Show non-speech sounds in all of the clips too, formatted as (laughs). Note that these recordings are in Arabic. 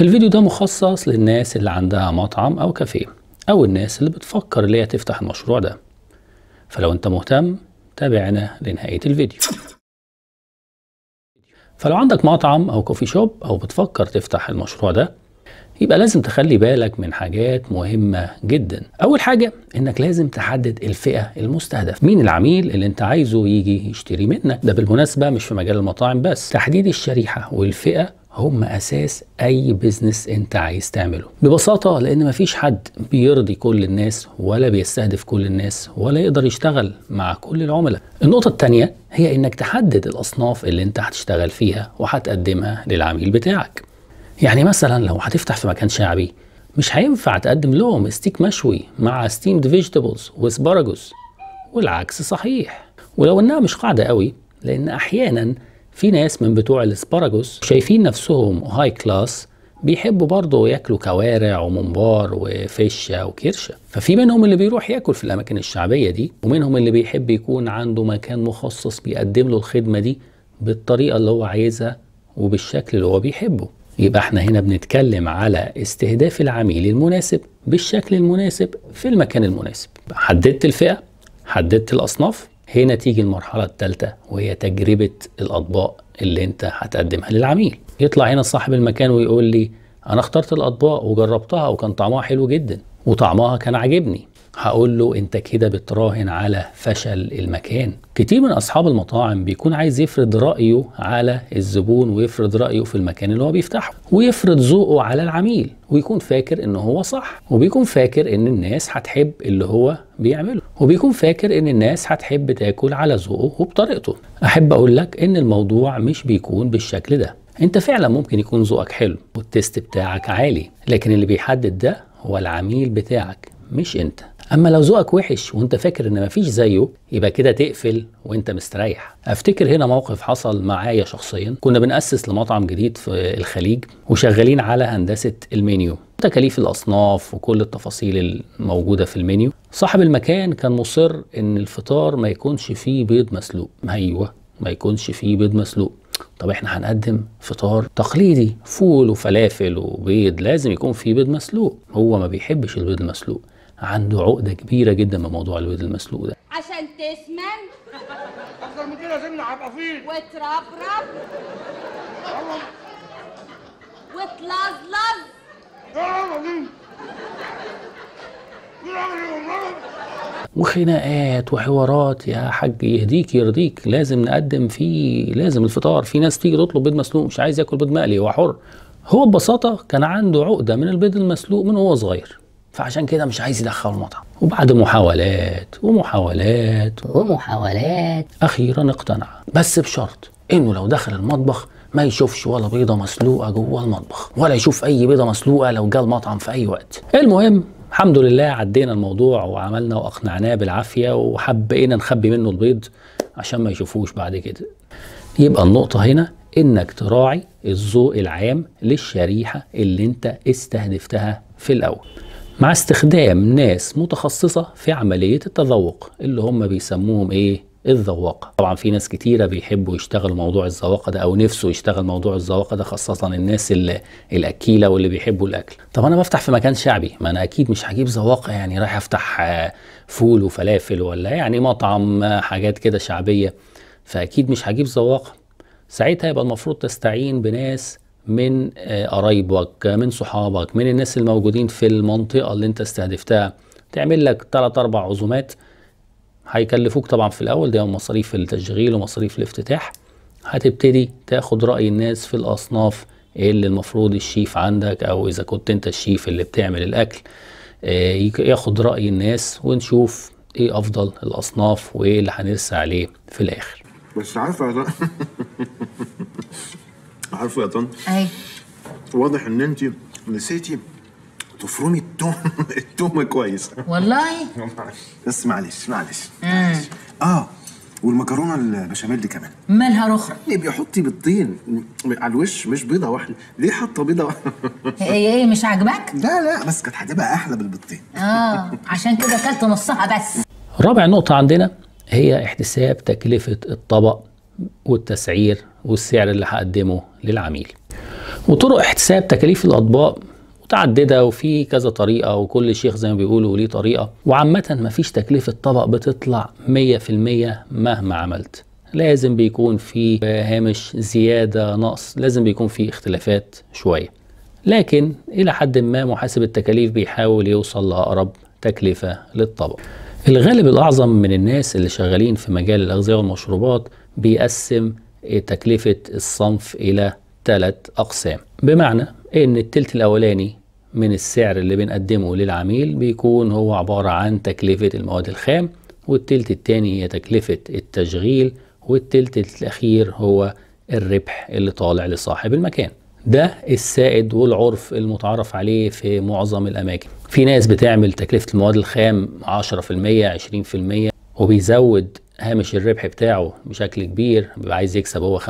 الفيديو ده مخصص للناس اللي عندها مطعم أو كافيه أو الناس اللي بتفكر اللي هي تفتح المشروع ده فلو أنت مهتم تابعنا لنهاية الفيديو فلو عندك مطعم أو كوفي شوب أو بتفكر تفتح المشروع ده يبقى لازم تخلي بالك من حاجات مهمة جدا أول حاجة إنك لازم تحدد الفئة المستهدف مين العميل اللي أنت عايزه يجي يشتري منك ده بالمناسبة مش في مجال المطاعم بس تحديد الشريحة والفئة هم اساس اي بزنس انت عايز تعمله ببساطه لان مفيش حد بيرضي كل الناس ولا بيستهدف كل الناس ولا يقدر يشتغل مع كل العملاء النقطه الثانيه هي انك تحدد الاصناف اللي انت هتشتغل فيها وهتقدمها للعميل بتاعك يعني مثلا لو هتفتح في مكان شعبي مش هينفع تقدم لهم ستيك مشوي مع ستيمد فيجيتابلز واسباراجوس والعكس صحيح ولو انها مش قاعده قوي لان احيانا في ناس من بتوع الاسباراجوس شايفين نفسهم هاي كلاس بيحبوا برضه ياكلوا كوارع وممبار وفشه وكرشه ففي منهم اللي بيروح ياكل في الاماكن الشعبيه دي ومنهم اللي بيحب يكون عنده مكان مخصص بيقدم له الخدمه دي بالطريقه اللي هو عايزها وبالشكل اللي هو بيحبه يبقى احنا هنا بنتكلم على استهداف العميل المناسب بالشكل المناسب في المكان المناسب حددت الفئه حددت الاصناف هنا تيجي المرحلة الثالثة وهي تجربة الأطباق اللي أنت هتقدمها للعميل يطلع هنا صاحب المكان ويقول لي أنا اخترت الأطباق وجربتها وكان طعمها حلو جدا وطعمها كان عاجبني هقول له انت كده بتراهن على فشل المكان كتير من اصحاب المطاعم بيكون عايز يفرض رايه على الزبون ويفرض رايه في المكان اللي هو بيفتحه ويفرض ذوقه على العميل ويكون فاكر ان هو صح وبيكون فاكر ان الناس هتحب اللي هو بيعمله وبيكون فاكر ان الناس هتحب تاكل على ذوقه وبطريقته احب اقول لك ان الموضوع مش بيكون بالشكل ده انت فعلا ممكن يكون ذوقك حلو والتست بتاعك عالي لكن اللي بيحدد ده هو العميل بتاعك مش انت اما لو ذوقك وحش وانت فاكر ان مفيش زيه يبقى كده تقفل وانت مستريح افتكر هنا موقف حصل معايا شخصيا كنا بنأسس لمطعم جديد في الخليج وشغالين على هندسة المنيو تكاليف الاصناف وكل التفاصيل الموجودة في المنيو صاحب المكان كان مصر ان الفطار ما يكونش فيه بيض مسلوق ايوه ما يكونش فيه بيض مسلوق طب احنا هنقدم فطار تقليدي فول وفلافل وبيض لازم يكون فيه بيض مسلوق هو ما بيحبش البيض المسلوق عنده عقدة كبيرة جدا من موضوع المسلوق ده عشان تسمن أكتر من كده سمنة هبقى فين وتربرب وتلظلظ وخناقات وحوارات يا حاج يهديك يرضيك لازم نقدم فيه لازم الفطار في ناس تيجي تطلب بيض مسلوق مش عايز ياكل بيض مقلي هو حر هو ببساطه كان عنده عقده من البيض المسلوق من وهو صغير فعشان كده مش عايز يدخل المطعم وبعد محاولات ومحاولات ومحاولات اخيرا اقتنع بس بشرط انه لو دخل المطبخ ما يشوفش ولا بيضه مسلوقه جوه المطبخ ولا يشوف اي بيضه مسلوقه لو جه المطعم في اي وقت المهم الحمد لله عدينا الموضوع وعملنا واقنعناه بالعافيه وحبينا نخبي منه البيض عشان ما يشوفوش بعد كده يبقى النقطه هنا انك تراعي الذوق العام للشريحه اللي انت استهدفتها في الاول مع استخدام ناس متخصصة في عملية التذوق اللي هم بيسموهم ايه الذواقه طبعا في ناس كتيره بيحبوا يشتغلوا موضوع الذواقه ده او نفسه يشتغل موضوع الذواقه ده خاصه الناس اللي الاكيله واللي بيحبوا الاكل طب انا بفتح في مكان شعبي ما انا اكيد مش هجيب ذواقه يعني رايح افتح آه، فول وفلافل ولا يعني مطعم آه، حاجات كده شعبيه فاكيد مش هجيب ذواقه ساعتها يبقى المفروض تستعين بناس من آه، قرايبك من صحابك من الناس الموجودين في المنطقة اللي انت استهدفتها تعمل لك 3 أربع عزومات هيكلفوك طبعا في الأول ده مصاريف التشغيل ومصاريف الافتتاح هتبتدي تاخد رأي الناس في الأصناف اللي المفروض الشيف عندك أو إذا كنت أنت الشيف اللي بتعمل الأكل آه، ياخد رأي الناس ونشوف إيه أفضل الأصناف وإيه اللي هنرسى عليه في الآخر بس عارفة (laughs) عارفه يا طن ايوه واضح ان انت نسيتي تفرمي التوم (laughs) التوم كويس والله (laughs) بس معلش معلش معلش اه والمكرونه البشاميل دي كمان مالها رخرة ليه بيحطي بالطين على الوش مش بيضه واحده ليه حاطه بيضه واحده هي ايه مش عاجباك لا لا بس كانت هتبقى احلى بالبيضتين اه عشان كده اكلت نصها بس رابع نقطه عندنا هي احتساب تكلفه الطبق والتسعير والسعر اللي هقدمه للعميل وطرق احتساب تكاليف الاطباق متعدده وفي كذا طريقه وكل شيخ زي ما بيقولوا ليه طريقه وعامه مفيش تكلفه طبق بتطلع 100% مهما عملت لازم بيكون في هامش زياده نقص لازم بيكون في اختلافات شويه لكن الى حد ما محاسب التكاليف بيحاول يوصل لاقرب تكلفه للطبق الغالب الاعظم من الناس اللي شغالين في مجال الاغذيه والمشروبات بيقسم إيه، تكلفة الصنف إلى ثلاث أقسام بمعنى إن التلت الأولاني من السعر اللي بنقدمه للعميل بيكون هو عبارة عن تكلفة المواد الخام والتلت الثاني هي تكلفة التشغيل والتلت الأخير هو الربح اللي طالع لصاحب المكان ده السائد والعرف المتعارف عليه في معظم الأماكن في ناس بتعمل تكلفة المواد الخام 10% 20% وبيزود هامش الربح بتاعه بشكل كبير بيبقى عايز يكسب هو 50%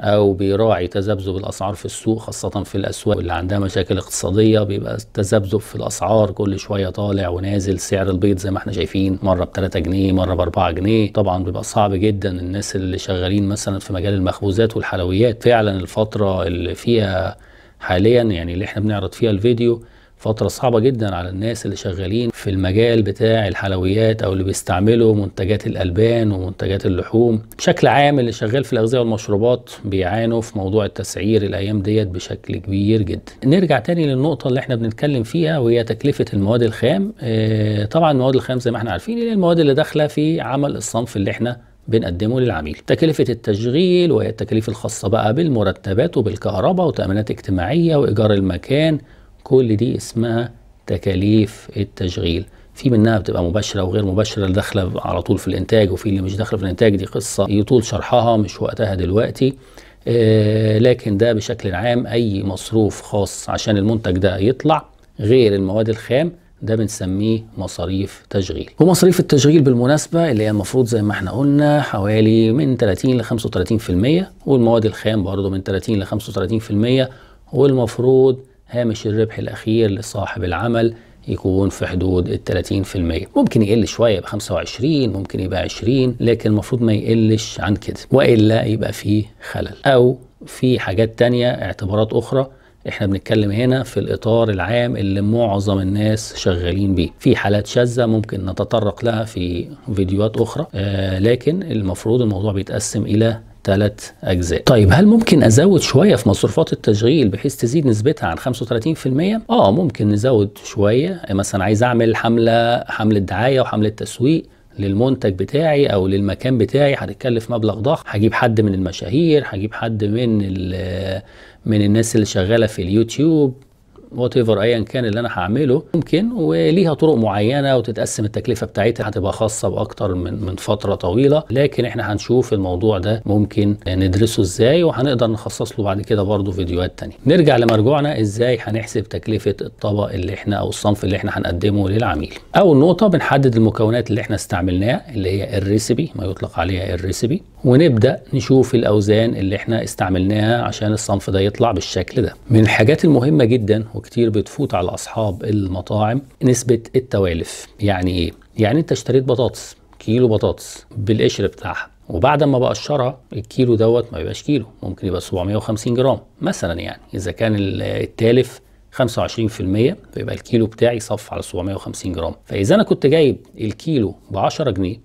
او بيراعي تذبذب الاسعار في السوق خاصه في الاسواق اللي عندها مشاكل اقتصاديه بيبقى تذبذب في الاسعار كل شويه طالع ونازل سعر البيض زي ما احنا شايفين مره ب 3 جنيه مره ب 4 جنيه طبعا بيبقى صعب جدا الناس اللي شغالين مثلا في مجال المخبوزات والحلويات فعلا الفتره اللي فيها حاليا يعني اللي احنا بنعرض فيها الفيديو فترة صعبة جدا على الناس اللي شغالين في المجال بتاع الحلويات او اللي بيستعملوا منتجات الالبان ومنتجات اللحوم بشكل عام اللي شغال في الاغذية والمشروبات بيعانوا في موضوع التسعير الايام ديت بشكل كبير جدا نرجع تاني للنقطة اللي احنا بنتكلم فيها وهي تكلفة المواد الخام آه، طبعا المواد الخام زي ما احنا عارفين هي يعني المواد اللي داخلة في عمل الصنف اللي احنا بنقدمه للعميل تكلفة التشغيل وهي التكاليف الخاصة بقى بالمرتبات وبالكهرباء وتأمينات اجتماعية وإيجار المكان كل دي اسمها تكاليف التشغيل في منها بتبقى مباشره وغير مباشره اللي داخله على طول في الانتاج وفي اللي مش داخله في الانتاج دي قصه يطول شرحها مش وقتها دلوقتي آه لكن ده بشكل عام اي مصروف خاص عشان المنتج ده يطلع غير المواد الخام ده بنسميه مصاريف تشغيل ومصاريف التشغيل بالمناسبة اللي هي المفروض زي ما احنا قلنا حوالي من 30 ل 35% والمواد الخام برضو من 30 ل 35% والمفروض هامش الربح الأخير لصاحب العمل يكون في حدود ال 30% ممكن يقل شويه يبقى 25 ممكن يبقى 20 لكن المفروض ما يقلش عن كده والا يبقى في خلل او في حاجات تانية اعتبارات اخرى احنا بنتكلم هنا في الاطار العام اللي معظم الناس شغالين بيه في حالات شاذه ممكن نتطرق لها في فيديوهات اخرى آه لكن المفروض الموضوع بيتقسم الى ثلاث أجزاء طيب هل ممكن أزود شوية في مصروفات التشغيل بحيث تزيد نسبتها عن 35% اه ممكن نزود شوية مثلا عايز أعمل حملة حملة دعاية وحملة تسويق للمنتج بتاعي او للمكان بتاعي هتتكلف مبلغ ضخم هجيب حد من المشاهير هجيب حد من من الناس اللي شغاله في اليوتيوب وات ايفر ايا كان اللي انا هعمله ممكن وليها طرق معينه وتتقسم التكلفه بتاعتها هتبقى خاصه باكتر من من فتره طويله لكن احنا هنشوف الموضوع ده ممكن ندرسه ازاي وهنقدر نخصص له بعد كده برضه فيديوهات تانية نرجع لمرجوعنا ازاي هنحسب تكلفه الطبق اللي احنا او الصنف اللي احنا هنقدمه للعميل اول نقطه بنحدد المكونات اللي احنا استعملناها اللي هي الريسبي ما يطلق عليها الريسبي ونبدا نشوف الاوزان اللي احنا استعملناها عشان الصنف ده يطلع بالشكل ده من الحاجات المهمه جدا وكتير بتفوت على اصحاب المطاعم نسبه التوالف يعني ايه يعني انت اشتريت بطاطس كيلو بطاطس بالقشر بتاعها وبعد ما بقشرها الكيلو دوت ما بيبقاش كيلو ممكن يبقى 750 جرام مثلا يعني اذا كان التالف 25% فيبقى الكيلو بتاعي صف على 750 جرام فاذا انا كنت جايب الكيلو ب 10 جنيه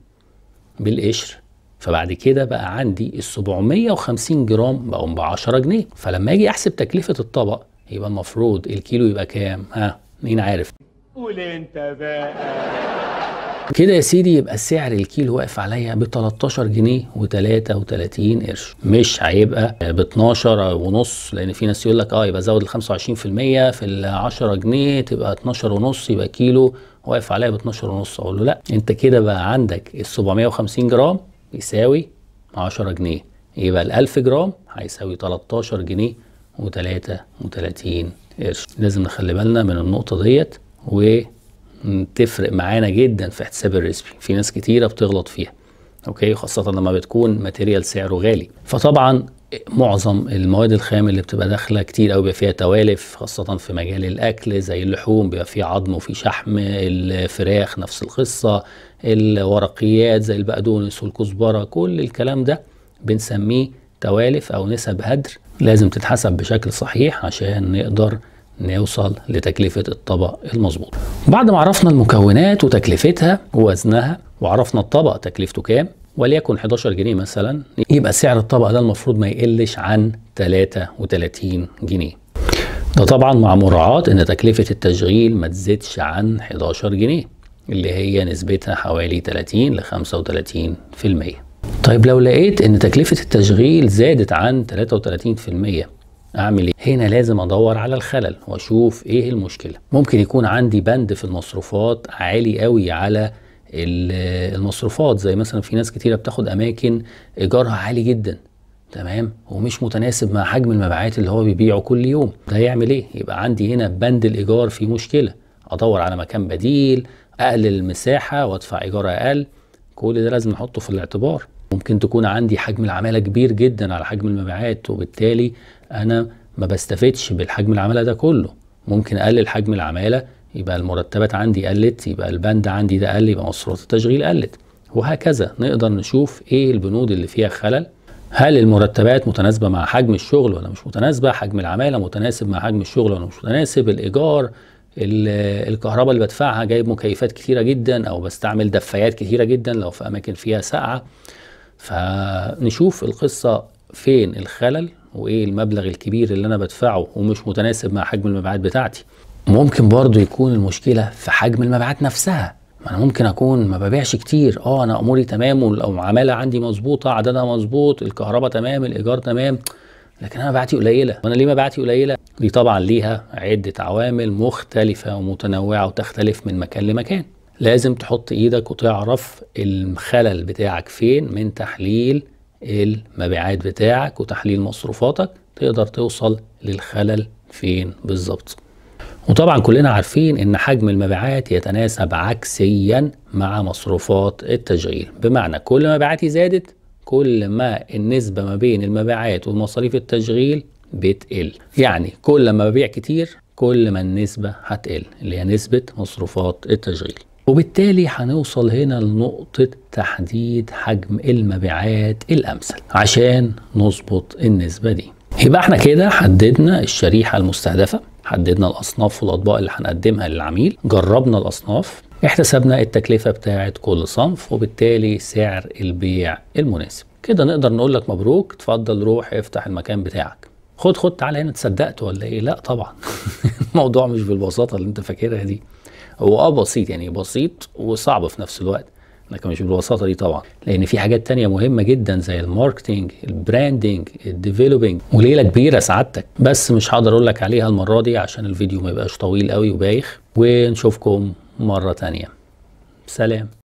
بالقشر فبعد كده بقى عندي ال 750 جرام بقوا ب 10 جنيه فلما اجي احسب تكلفه الطبق يبقى المفروض الكيلو يبقى كام ها مين عارف قول انت بقى كده يا سيدي يبقى سعر الكيلو واقف عليا ب 13 جنيه و33 قرش مش هيبقى ب 12 ونص لان في ناس يقول لك اه يبقى زود ال 25% في ال 10 جنيه تبقى 12 ونص يبقى كيلو واقف عليا ب 12 ونص اقول له لا انت كده بقى عندك ال 750 جرام يساوي 10 جنيه يبقى ال 1000 جرام هيساوي 13 جنيه و33 قرش لازم نخلي بالنا من النقطة ديت وتفرق معانا جدا في حساب الريسبي في ناس كتيرة بتغلط فيها اوكي خاصة لما بتكون ماتيريال سعره غالي فطبعا معظم المواد الخام اللي بتبقى داخله كتير قوي بيبقى فيها توالف خاصه في مجال الاكل زي اللحوم بيبقى فيه عظم وفيه شحم الفراخ نفس القصه الورقيات زي البقدونس والكزبره كل الكلام ده بنسميه توالف او نسب هدر لازم تتحسب بشكل صحيح عشان نقدر نوصل لتكلفة الطبق المظبوط بعد ما عرفنا المكونات وتكلفتها ووزنها وعرفنا الطبق تكلفته كام وليكن 11 جنيه مثلا يبقى سعر الطبق ده المفروض ما يقلش عن 33 جنيه ده طبعا مع مراعاة ان تكلفة التشغيل ما تزيدش عن 11 جنيه اللي هي نسبتها حوالي 30 ل 35% طيب لو لقيت ان تكلفة التشغيل زادت عن 33% اعمل ايه؟ هنا لازم ادور على الخلل واشوف ايه المشكلة ممكن يكون عندي بند في المصروفات عالي قوي على المصروفات زي مثلا في ناس كتيرة بتاخد اماكن ايجارها عالي جدا تمام ومش متناسب مع حجم المبيعات اللي هو بيبيعه كل يوم ده يعمل ايه يبقى عندي هنا بند الايجار فيه مشكله ادور على مكان بديل اقلل المساحه وادفع ايجار اقل كل ده لازم نحطه في الاعتبار ممكن تكون عندي حجم العماله كبير جدا على حجم المبيعات وبالتالي انا ما بستفدش بالحجم العماله ده كله ممكن اقلل حجم العماله يبقى المرتبات عندي قلت يبقى البند عندي ده قل يبقى مصروفات التشغيل قلت وهكذا نقدر نشوف ايه البنود اللي فيها خلل هل المرتبات متناسبه مع حجم الشغل ولا مش متناسبه حجم العماله متناسب مع حجم الشغل ولا مش متناسب الايجار الكهرباء اللي بدفعها جايب مكيفات كتيره جدا او بستعمل دفايات كتيره جدا لو في اماكن فيها ساقعه فنشوف القصة فين الخلل وايه المبلغ الكبير اللي انا بدفعه ومش متناسب مع حجم المبيعات بتاعتي ممكن برضو يكون المشكلة في حجم المبيعات نفسها ما انا ممكن اكون ما ببيعش كتير اه انا اموري تمام والعمالة عندي مظبوطة عددها مظبوط الكهرباء تمام الايجار تمام لكن انا مبيعاتي قليله وانا ليه مبيعاتي قليله دي طبعا ليها عده عوامل مختلفه ومتنوعه وتختلف من مكان لمكان لازم تحط ايدك وتعرف الخلل بتاعك فين من تحليل المبيعات بتاعك وتحليل مصروفاتك تقدر توصل للخلل فين بالظبط وطبعا كلنا عارفين ان حجم المبيعات يتناسب عكسيا مع مصروفات التشغيل بمعنى كل مبيعاتي زادت كل ما النسبة ما بين المبيعات ومصاريف التشغيل بتقل يعني كل ما ببيع كتير كل ما النسبة هتقل اللي هي نسبة مصروفات التشغيل وبالتالي هنوصل هنا لنقطة تحديد حجم المبيعات الأمثل عشان نظبط النسبة دي يبقى احنا كده حددنا الشريحة المستهدفة حددنا الأصناف والأطباق اللي هنقدمها للعميل جربنا الأصناف احتسبنا التكلفة بتاعة كل صنف وبالتالي سعر البيع المناسب كده نقدر نقول لك مبروك تفضل روح افتح المكان بتاعك خد خد تعالى هنا تصدقت ولا ايه لا طبعا (laughs) الموضوع مش بالبساطه اللي انت فاكرها دي هو اه بسيط يعني بسيط وصعب في نفس الوقت لكن مش بالبساطه دي طبعا لان في حاجات تانية مهمه جدا زي الماركتنج البراندنج الديفلوبينج وليله كبيره سعادتك بس مش هقدر اقول لك عليها المره دي عشان الفيديو ما يبقاش طويل قوي وبايخ ونشوفكم مره تانية سلام